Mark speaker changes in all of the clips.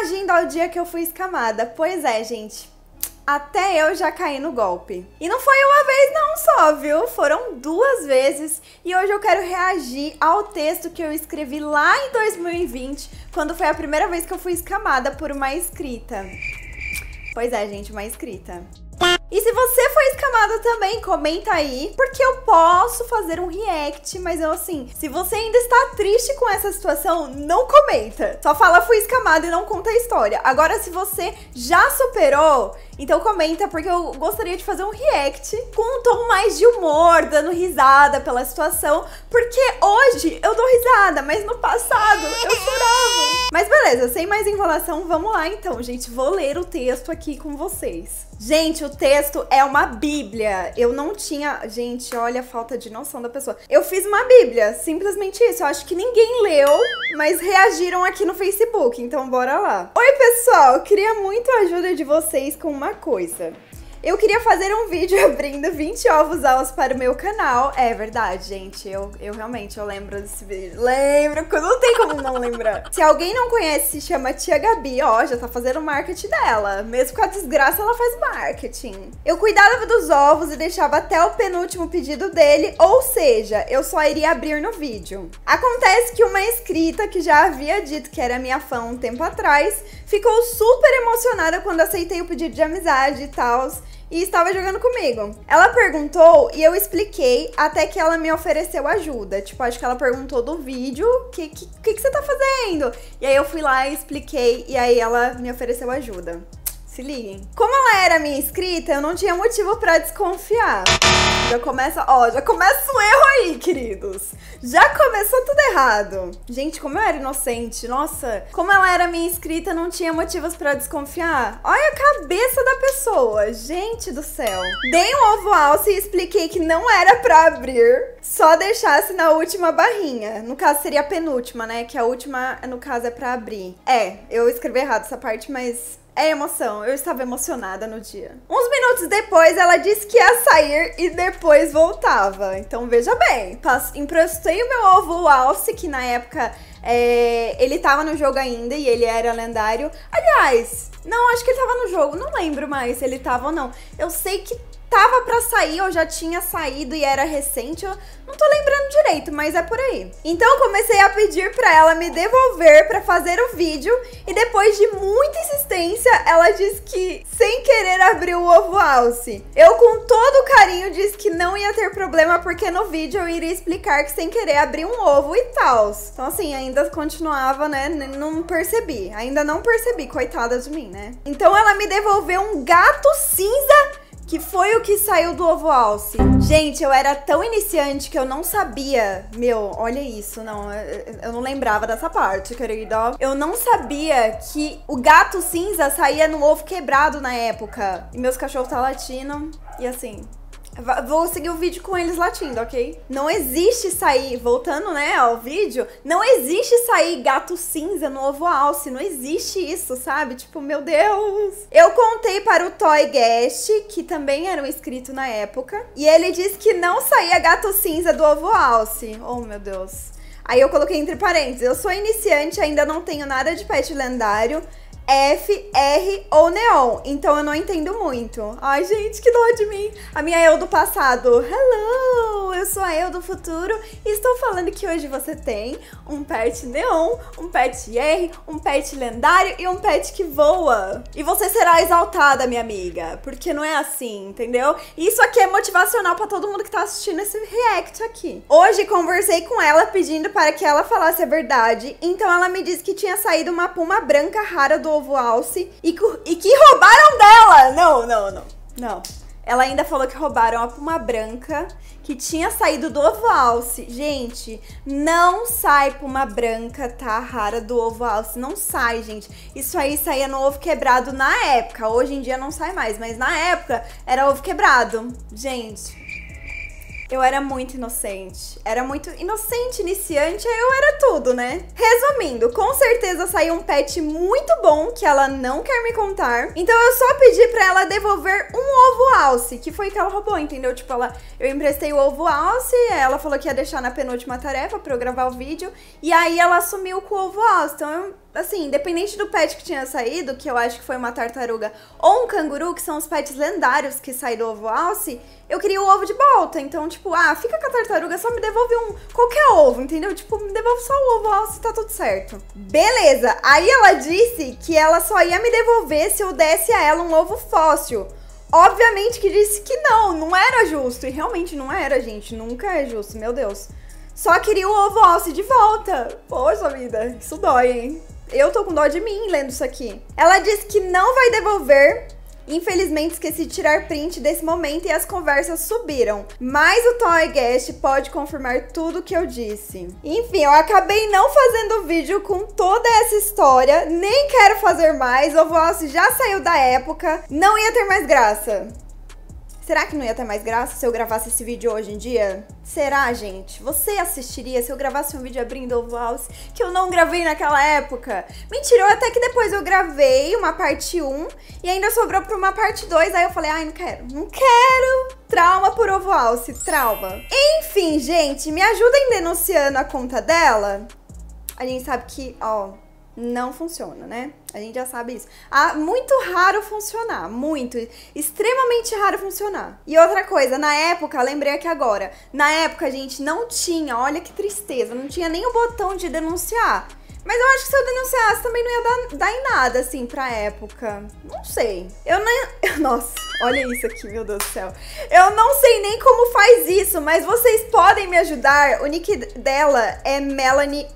Speaker 1: reagindo ao dia que eu fui escamada. Pois é, gente. Até eu já caí no golpe. E não foi uma vez não só, viu? Foram duas vezes e hoje eu quero reagir ao texto que eu escrevi lá em 2020, quando foi a primeira vez que eu fui escamada por uma escrita. Pois é, gente, uma escrita. E se você foi escamada também, comenta aí, porque eu posso fazer um react, mas eu assim, se você ainda está triste com essa situação, não comenta. Só fala fui escamada e não conta a história. Agora, se você já superou, então comenta, porque eu gostaria de fazer um react com um tom mais de humor, dando risada pela situação, porque hoje eu dou risada, mas no passado eu chorava. Mas beleza, sem mais enrolação, vamos lá então, gente. Vou ler o texto aqui com vocês. Gente, o texto texto é uma bíblia. Eu não tinha. Gente, olha a falta de noção da pessoa. Eu fiz uma bíblia, simplesmente isso. Eu acho que ninguém leu, mas reagiram aqui no Facebook. Então, bora lá. Oi, pessoal! queria muito a ajuda de vocês com uma coisa. Eu queria fazer um vídeo abrindo 20 ovos alas para o meu canal. É verdade, gente. Eu, eu realmente eu lembro desse vídeo. Lembro, não tem como não lembrar. Se alguém não conhece, se chama Tia Gabi, ó, já tá fazendo marketing dela. Mesmo com a desgraça, ela faz marketing. Eu cuidava dos ovos e deixava até o penúltimo pedido dele, ou seja, eu só iria abrir no vídeo. Acontece que uma inscrita que já havia dito que era minha fã um tempo atrás, ficou super emocionada quando aceitei o pedido de amizade e tal e estava jogando comigo. Ela perguntou e eu expliquei até que ela me ofereceu ajuda. Tipo, acho que ela perguntou do vídeo, o que, que, que, que você tá fazendo? E aí eu fui lá e expliquei e aí ela me ofereceu ajuda. Se liguem. Como ela era minha inscrita, eu não tinha motivo para desconfiar. Já começa, ó, já começa o erro aí, queridos. Já começou tudo errado. Gente, como eu era inocente. Nossa, como ela era minha inscrita, não tinha motivos para desconfiar. Olha a cabeça da pessoa. Gente do céu. Dei um ovo alce e expliquei que não era para abrir, só deixasse na última barrinha. No caso seria a penúltima, né? Que a última, no caso, é para abrir. É, eu escrevi errado essa parte, mas é emoção, eu estava emocionada no dia. Uns minutos depois, ela disse que ia sair e depois voltava. Então veja bem, emprestei o meu ovo Alce, que na época é, ele estava no jogo ainda e ele era lendário. Aliás, não, acho que ele estava no jogo, não lembro mais se ele estava ou não. Eu sei que tava para sair ou já tinha saído e era recente, eu não tô lembrando direito, mas é por aí. Então comecei a pedir para ela me devolver para fazer o vídeo e depois de muita insistência, ela disse que sem querer abriu o ovo alce. Eu com todo carinho disse que não ia ter problema porque no vídeo eu iria explicar que sem querer abri um ovo e tal. Então assim, ainda continuava, né, não percebi. Ainda não percebi, coitada de mim, né? Então ela me devolveu um gato cinza que foi o que saiu do ovo alce. Gente, eu era tão iniciante que eu não sabia. Meu, olha isso, não, eu não lembrava dessa parte, querido. Eu não sabia que o gato cinza saía no ovo quebrado na época. E meus cachorros tá latindo e assim, Vou seguir o vídeo com eles latindo, ok? Não existe sair, voltando, né, ao vídeo, não existe sair gato cinza no ovo alce, não existe isso, sabe? Tipo, meu Deus. Eu contei para o Toy Guest, que também era um inscrito na época, e ele disse que não saía gato cinza do ovo alce. Oh, meu Deus. Aí eu coloquei entre parênteses, eu sou iniciante, ainda não tenho nada de pet lendário, F, R ou neon. Então eu não entendo muito. Ai, gente, que dó de mim. A minha eu do passado. Hello, eu sou a eu do futuro e estou falando que hoje você tem um pet neon, um pet R, um pet lendário e um pet que voa. E você será exaltada, minha amiga, porque não é assim, entendeu? Isso aqui é motivacional para todo mundo que tá assistindo esse react aqui. Hoje conversei com ela pedindo para que ela falasse a verdade, então ela me disse que tinha saído uma puma branca rara do ovo alce e, e que roubaram dela. Não, não, não. Não. Ela ainda falou que roubaram a puma branca que tinha saído do ovo alce. Gente, não sai puma branca, tá? Rara do ovo alce. Não sai, gente. Isso aí saía no ovo quebrado na época. Hoje em dia não sai mais, mas na época era ovo quebrado. Gente, eu era muito inocente. Era muito inocente, iniciante, eu era tudo, né? Resumindo, com certeza saiu um pet muito bom que ela não quer me contar. Então eu só pedi pra ela devolver um ovo alce, que foi que ela roubou, entendeu? Tipo, ela, eu emprestei o ovo alce, ela falou que ia deixar na penúltima tarefa pra eu gravar o vídeo, e aí ela sumiu com o ovo alce. Então eu assim, independente do pet que tinha saído, que eu acho que foi uma tartaruga, ou um canguru, que são os pets lendários que saem do ovo alce, eu queria o ovo de volta. Então, tipo, ah, fica com a tartaruga, só me devolve um. qualquer ovo, entendeu? Tipo, me devolve só o ovo alce tá tudo certo. Beleza! Aí ela disse que ela só ia me devolver se eu desse a ela um ovo fóssil. Obviamente que disse que não, não era justo. E realmente não era, gente. Nunca é justo, meu Deus. Só queria o ovo alce de volta. Poxa vida, isso dói, hein? Eu tô com dó de mim lendo isso aqui. Ela disse que não vai devolver. Infelizmente esqueci de tirar print desse momento e as conversas subiram. Mas o Toy Guest pode confirmar tudo que eu disse. Enfim, eu acabei não fazendo vídeo com toda essa história. Nem quero fazer mais. O Voice já saiu da época. Não ia ter mais graça. Será que não ia ter mais graça se eu gravasse esse vídeo hoje em dia? Será, gente? Você assistiria se eu gravasse um vídeo abrindo o House que eu não gravei naquela época? Mentira, eu até que depois eu gravei uma parte 1 e ainda sobrou pra uma parte 2, aí eu falei, ai, não quero, não quero! Trauma por ovo alce, trauma. Enfim, gente, me ajudem denunciando a conta dela. A gente sabe que, ó, não funciona, né? A gente já sabe isso. Ah, muito raro funcionar, muito, extremamente raro funcionar. E outra coisa, na época, lembrei aqui agora, na época a gente não tinha, olha que tristeza, não tinha nem o botão de denunciar. Mas eu acho que se eu denunciasse também não ia dar, dar em nada, assim, pra época. Não sei. Eu não. nossa, olha isso aqui, meu Deus do céu. Eu não sei nem como faz isso, mas vocês podem me ajudar. O nick dela é Melanie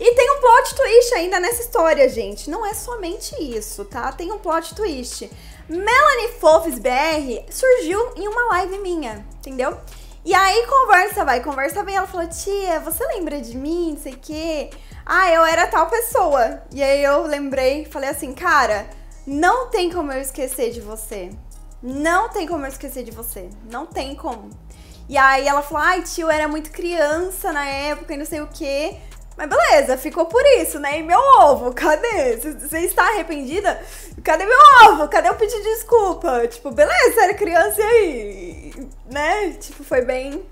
Speaker 1: e tem um plot twist ainda nessa história, gente. Não é somente isso, tá? Tem um plot twist. Melanie Fofes BR surgiu em uma live minha, entendeu? E aí conversa, vai, conversa bem. Ela falou, tia, você lembra de mim? Não sei o quê. Ah, eu era tal pessoa. E aí eu lembrei, falei assim, cara, não tem como eu esquecer de você. Não tem como eu esquecer de você. Não tem como. E aí ela falou, ai tio, era muito criança na época e não sei o quê. Mas beleza, ficou por isso, né? E meu ovo, cadê? Você está arrependida? Cadê meu ovo? Cadê o pedido de desculpa? Tipo, beleza, era criança e aí? Né? Tipo, foi bem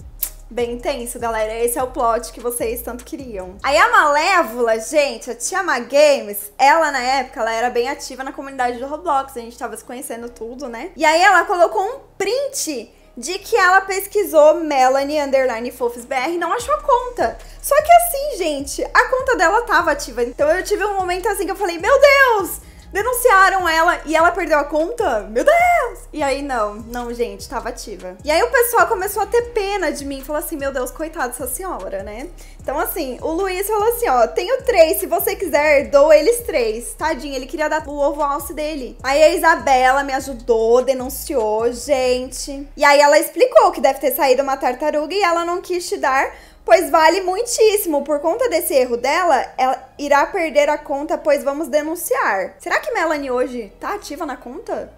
Speaker 1: Bem intenso, galera. Esse é o plot que vocês tanto queriam. Aí a Malévola, gente, a Tia Ma Games, ela na época, ela era bem ativa na comunidade do Roblox. A gente tava se conhecendo tudo, né? E aí ela colocou um print de que ela pesquisou Melanie Underline Fofes BR e não achou a conta. Só que assim, gente, a conta dela tava ativa. Então eu tive um momento assim que eu falei, meu Deus! denunciaram ela e ela perdeu a conta? Meu Deus! E aí, não, não, gente, tava ativa. E aí o pessoal começou a ter pena de mim, falou assim, meu Deus, coitada dessa senhora, né? Então, assim, o Luiz falou assim, ó, tenho três, se você quiser, dou eles três. Tadinho, ele queria dar o ovo alce dele. Aí a Isabela me ajudou, denunciou, gente. E aí ela explicou que deve ter saído uma tartaruga e ela não quis te dar pois vale muitíssimo. Por conta desse erro dela, ela irá perder a conta, pois vamos denunciar. Será que Melanie hoje tá ativa na conta?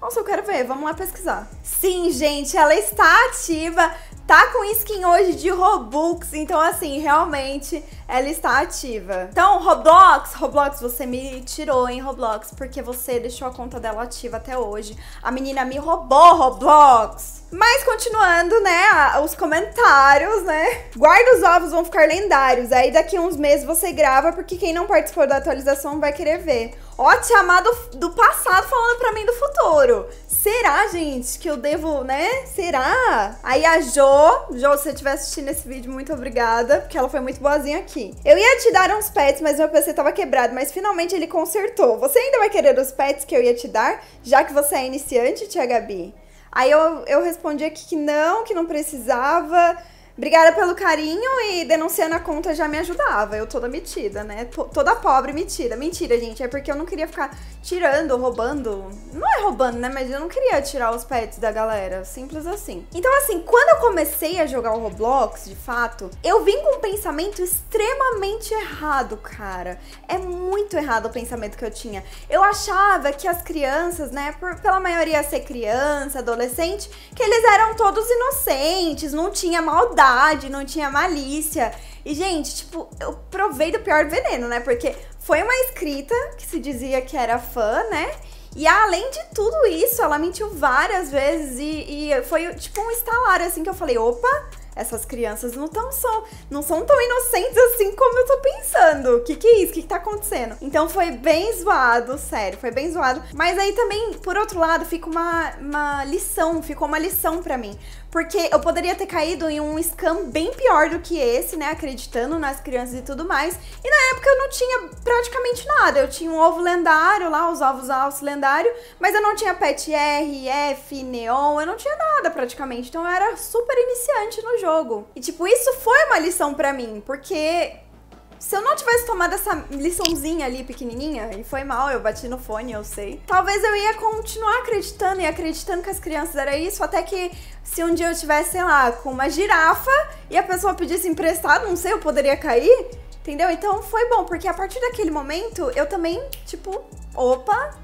Speaker 1: Nossa, eu quero ver, vamos lá pesquisar. Sim, gente, ela está ativa, tá com skin hoje de Robux, então assim, realmente ela está ativa. Então, Roblox, Roblox, você me tirou, hein, Roblox, porque você deixou a conta dela ativa até hoje. A menina me roubou, Roblox! Mas continuando, né, os comentários, né? Guarda os ovos, vão ficar lendários. Aí daqui uns meses você grava, porque quem não participou da atualização vai querer ver. Ó, chamado do passado falando pra mim do futuro. Será, gente, que eu devo, né? Será? Aí a Jo, Jo, se você estiver assistindo esse vídeo, muito obrigada, porque ela foi muito boazinha aqui. Eu ia te dar uns pets, mas meu PC tava quebrado, mas finalmente ele consertou. Você ainda vai querer os pets que eu ia te dar, já que você é iniciante, tia Gabi? Aí eu, eu respondi aqui que não, que não precisava. Obrigada pelo carinho e denunciando a conta já me ajudava. Eu toda metida, né? T toda pobre metida. Mentira, gente. É porque eu não queria ficar tirando, roubando. Não é roubando, né? Mas eu não queria tirar os pets da galera. Simples assim. Então, assim, quando eu comecei a jogar o Roblox, de fato, eu vim com um pensamento extremamente errado, cara. É muito errado o pensamento que eu tinha. Eu achava que as crianças, né? Por, pela maioria ser criança, adolescente, que eles eram todos inocentes, não tinha maldade maldade, não tinha malícia. E, gente, tipo, eu provei do pior veneno, né? Porque foi uma escrita que se dizia que era fã, né? E além de tudo isso, ela mentiu várias vezes e, e foi tipo um estalar assim que eu falei: opa, essas crianças não tão são, não são tão inocentes assim como eu tô pensando. O que que é isso? O que, que tá acontecendo? Então foi bem zoado, sério, foi bem zoado. Mas aí também, por outro lado, fica uma, uma lição, ficou uma lição para mim porque eu poderia ter caído em um scam bem pior do que esse, né? Acreditando nas crianças e tudo mais. E na época eu não tinha praticamente nada. Eu tinha um ovo lendário lá, os ovos alce lendário, mas eu não tinha pet R, F, neon, eu não tinha nada praticamente. Então eu era super iniciante no jogo. E tipo, isso foi uma lição para mim, porque se eu não tivesse tomado essa liçãozinha ali pequenininha, e foi mal, eu bati no fone, eu sei. Talvez eu ia continuar acreditando e acreditando que as crianças era isso, até que se um dia eu tivesse, sei lá, com uma girafa e a pessoa pedisse emprestado, não sei, eu poderia cair, entendeu? Então foi bom, porque a partir daquele momento eu também, tipo, opa,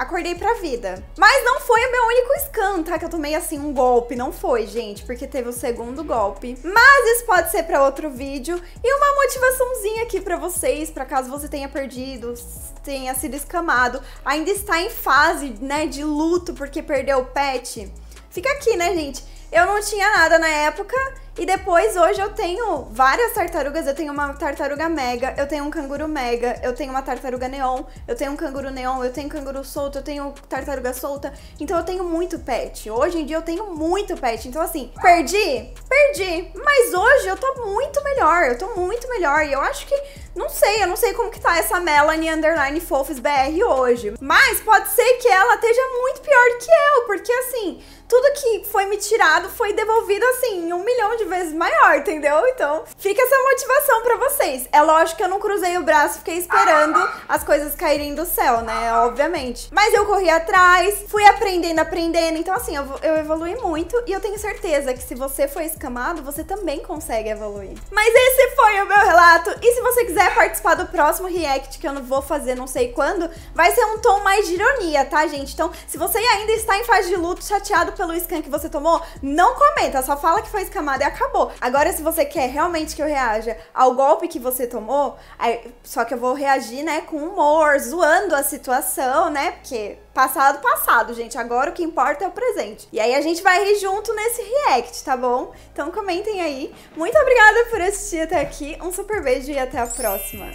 Speaker 1: acordei pra vida. Mas não foi o meu único scan, tá? Que eu tomei assim um golpe. Não foi, gente, porque teve o segundo golpe. Mas isso pode ser pra outro vídeo. E uma motivaçãozinha aqui pra vocês, pra caso você tenha perdido, tenha sido escamado, ainda está em fase, né, de luto porque perdeu o pet. Fica aqui, né, gente? Eu não tinha nada na época e depois, hoje eu tenho várias tartarugas. Eu tenho uma tartaruga mega, eu tenho um canguru mega, eu tenho uma tartaruga neon, eu tenho um canguru neon, eu tenho canguru solto, eu tenho tartaruga solta. Então eu tenho muito pet. Hoje em dia eu tenho muito pet. Então assim, perdi? Perdi. Mas hoje eu tô muito melhor, eu tô muito melhor. E eu acho que não sei, eu não sei como que tá essa Melanie Underline Fofos BR hoje. Mas pode ser que ela esteja muito pior que eu, porque assim, tudo que foi me tirado foi devolvido assim, um milhão de vezes maior, entendeu? Então, fica essa motivação para vocês. É lógico que eu não cruzei o braço, fiquei esperando as coisas caírem do céu, né? Obviamente. Mas eu corri atrás, fui aprendendo, aprendendo. Então, assim, eu, eu evolui muito e eu tenho certeza que se você foi escamado, você também consegue evoluir. Mas esse foi o meu relato. E se você quiser participar do próximo react, que eu não vou fazer não sei quando, vai ser um tom mais de ironia, tá, gente? Então, se você ainda está em fase de luto, chateado pelo scan que você tomou, não comenta, só fala que foi escamado e é acabou. Agora, se você quer realmente que eu reaja ao golpe que você tomou, aí, só que eu vou reagir, né, com humor, zoando a situação, né? Porque passado, passado, gente. Agora o que importa é o presente. E aí a gente vai rir junto nesse react, tá bom? Então comentem aí. Muito obrigada por assistir até aqui. Um super beijo e até a próxima.